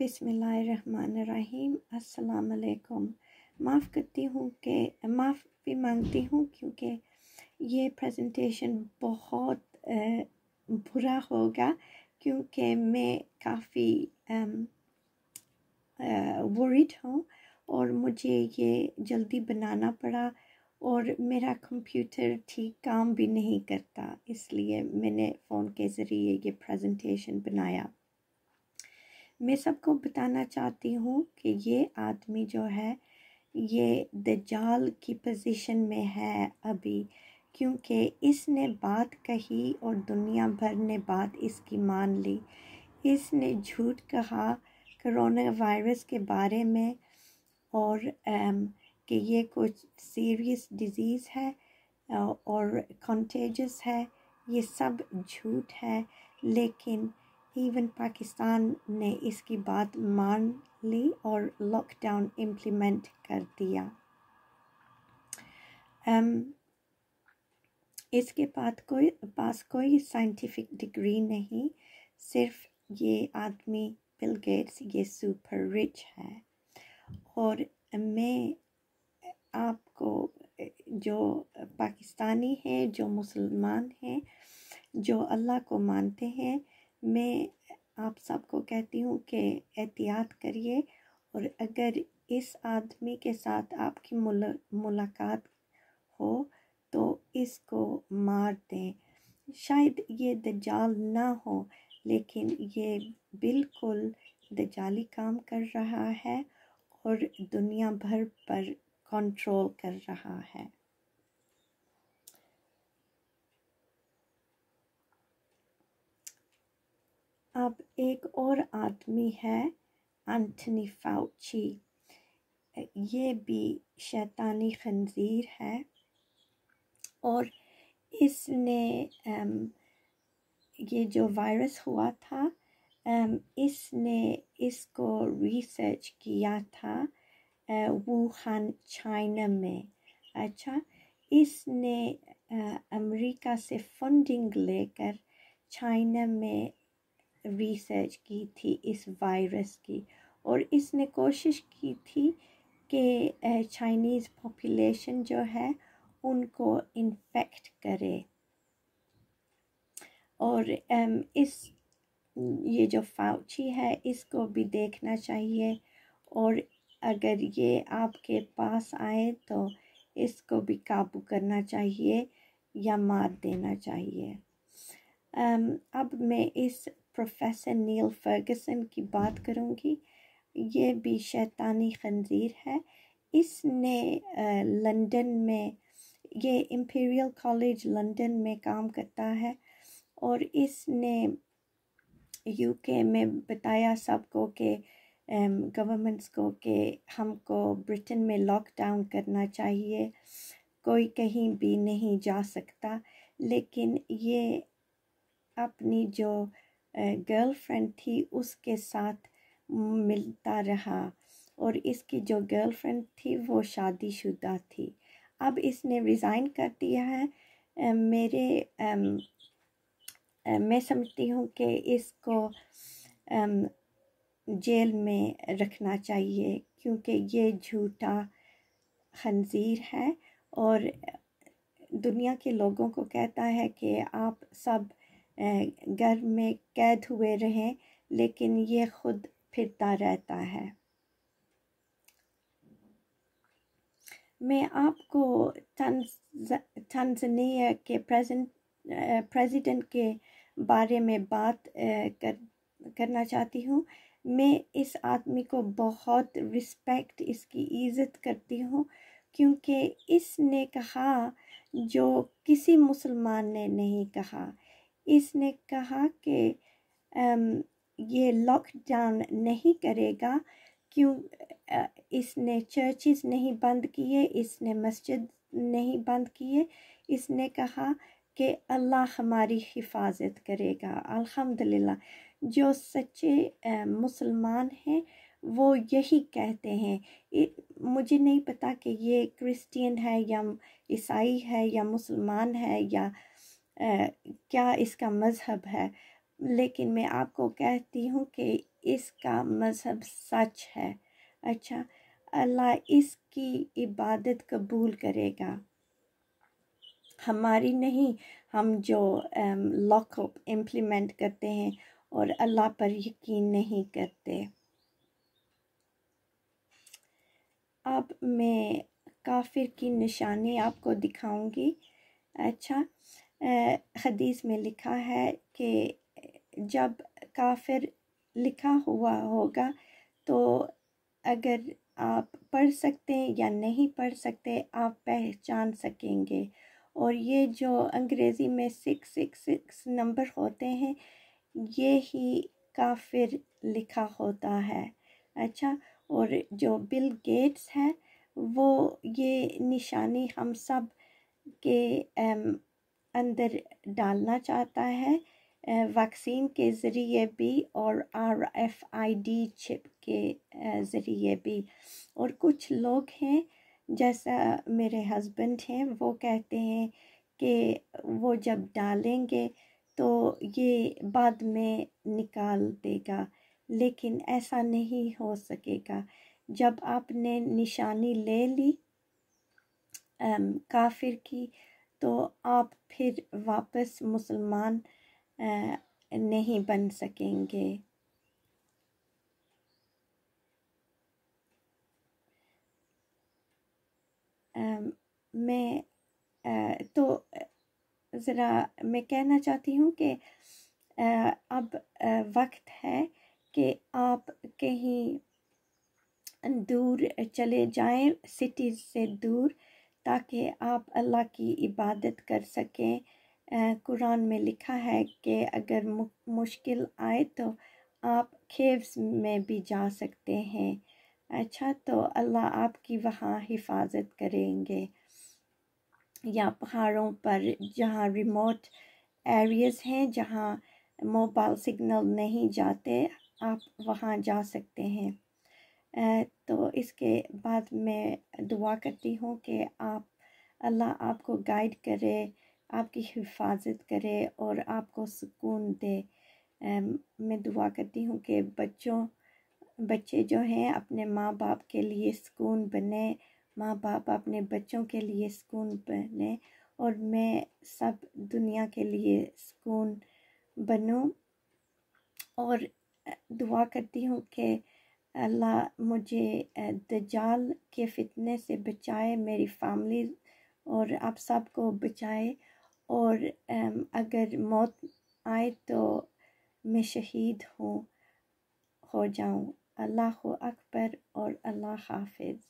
बिसमीम अल्लाम माफ़ करती हूँ कि माफ़ भी मांगती हूँ क्योंकि ये प्रेजेंटेशन बहुत बुरा होगा क्योंकि मैं काफ़ी वरीड हूँ और मुझे ये जल्दी बनाना पड़ा और मेरा कंप्यूटर ठीक काम भी नहीं करता इसलिए मैंने फ़ोन के ज़रिए ये प्रेजेंटेशन बनाया मैं सबको बताना चाहती हूँ कि ये आदमी जो है ये दजाल की पोजीशन में है अभी क्योंकि इसने बात कही और दुनिया भर ने बात इसकी मान ली इसने झूठ कहा करोना वायरस के बारे में और आम, कि ये कुछ सीरियस डिजीज़ है और कॉन्टेजस है ये सब झूठ है लेकिन इवन पाकिस्तान ने इसकी बात मान ली और लॉकडाउन इम्प्लीमेंट कर दिया um, इसके पास कोई पास कोई साइंटिफिक डिग्री नहीं सिर्फ ये आदमी बिल गेट्स ये सुपर रिच है और मैं आपको जो पाकिस्तानी हैं जो मुसलमान हैं जो अल्लाह को मानते हैं मैं आप सबको कहती हूँ कि एहतियात करिए और अगर इस आदमी के साथ आपकी मुल, मुलाकात हो तो इसको मार दें शायद ये दजाल ना हो लेकिन ये बिल्कुल दजाली काम कर रहा है और दुनिया भर पर कंट्रोल कर रहा है अब एक और आदमी है एंथनी फाउची ये भी शैतानी खंजीर है और इसने ये जो वायरस हुआ था इसने इसको रिसर्च किया था वूहान चाइना में अच्छा इसने अमेरिका से फंडिंग लेकर चाइना में रिसर्च की थी इस वायरस की और इसने कोशिश की थी कि चाइनीज़ पॉपुलेशन जो है उनको इन्फेक्ट करे और इस ये जो फाउची है इसको भी देखना चाहिए और अगर ये आपके पास आए तो इसको भी काबू करना चाहिए या मार देना चाहिए अब मैं इस प्रोफेसर नील फर्गसन की बात करूँगी ये भी शैतानी खंजीर है इसने लंदन में ये इम्पीरियल कॉलेज लंदन में काम करता है और इसने यूके में बताया सबको कि गवर्नमेंट्स को कि हमको ब्रिटेन में लॉकडाउन करना चाहिए कोई कहीं भी नहीं जा सकता लेकिन ये अपनी जो गर्लफ्रेंड थी उसके साथ मिलता रहा और इसकी जो गर्लफ्रेंड थी वो शादीशुदा थी अब इसने रिज़ाइन कर दिया है मेरे मैं समझती हूँ कि इसको जेल में रखना चाहिए क्योंकि ये झूठा खंजीर है और दुनिया के लोगों को कहता है कि आप सब घर में कैद हुए रहें लेकिन ये खुद फिरता रहता है मैं आपको तंजनिया के प्रेजेंट प्रेसिडेंट के बारे में बात कर करना चाहती हूँ मैं इस आदमी को बहुत रिस्पेक्ट इसकी इज़्ज़त करती हूँ क्योंकि इसने कहा जो किसी मुसलमान ने नहीं कहा इसने कहा कि ये लॉकडाउन नहीं करेगा क्यों इसने चर्चेस नहीं बंद किए इसने मस्जिद नहीं बंद किए इसने कहा कि अल्लाह हमारी हिफाजत करेगा अल्हम्दुलिल्लाह जो सच्चे मुसलमान हैं वो यही कहते हैं मुझे नहीं पता कि ये क्रिश्चियन है या ईसाई है या मुसलमान है या क्या इसका मज़हब है लेकिन मैं आपको कहती हूँ कि इसका मज़हब सच है अच्छा अल्लाह इसकी इबादत कबूल करेगा हमारी नहीं हम जो लॉकअप इम्प्लीमेंट करते हैं और अल्लाह पर यकीन नहीं करते अब मैं काफिर की निशानी आपको दिखाऊंगी अच्छा हदीस में लिखा है कि जब काफिर लिखा हुआ होगा तो अगर आप पढ़ सकते हैं या नहीं पढ़ सकते आप पहचान सकेंगे और ये जो अंग्रेज़ी में सिक्स सिक्स सिक्स नंबर होते हैं ये ही काफिर लिखा होता है अच्छा और जो बिल गेट्स है वो ये निशानी हम सब के अंदर डालना चाहता है वैक्सीन के ज़रिए भी और R F I D chip के ज़रिए भी और कुछ लोग हैं जैसा मेरे हस्बैंड हैं वो कहते हैं कि वो जब डालेंगे तो ये बाद में निकाल देगा लेकिन ऐसा नहीं हो सकेगा जब आपने निशानी ले ली काफिर की तो आप फिर वापस मुसलमान नहीं बन सकेंगे मैं तो ज़रा मैं कहना चाहती हूँ कि अब वक्त है कि आप कहीं दूर चले जाएं सिटीज़ से दूर ताकि आप अल्लाह की इबादत कर सकें कुरान में लिखा है कि अगर मुश्किल आए तो आप खेव्स में भी जा सकते हैं अच्छा तो अल्लाह आपकी वहाँ हिफाजत करेंगे या पहाड़ों पर जहाँ रिमोट एरियाज़ हैं जहाँ मोबाइल सिग्नल नहीं जाते आप वहाँ जा सकते हैं तो इसके बाद मैं दुआ करती हूँ कि आप अल्लाह आपको गाइड करे आपकी हिफाजत करे और आपको सुकून दे मैं दुआ करती हूँ कि बच्चों बच्चे जो हैं अपने माँ बाप के लिए सुकून बने माँ बाप अपने बच्चों के लिए सुकून बने और मैं सब दुनिया के लिए सुकून बनूं और दुआ करती हूँ कि अल्लाह मुझे दजाल के फितने से बचाए मेरी फैमिली और आप सबको बचाए और अगर मौत आए तो मैं शहीद हूँ हो, हो जाऊँ अल्लाह अकबर और अल्लाह हाफिज़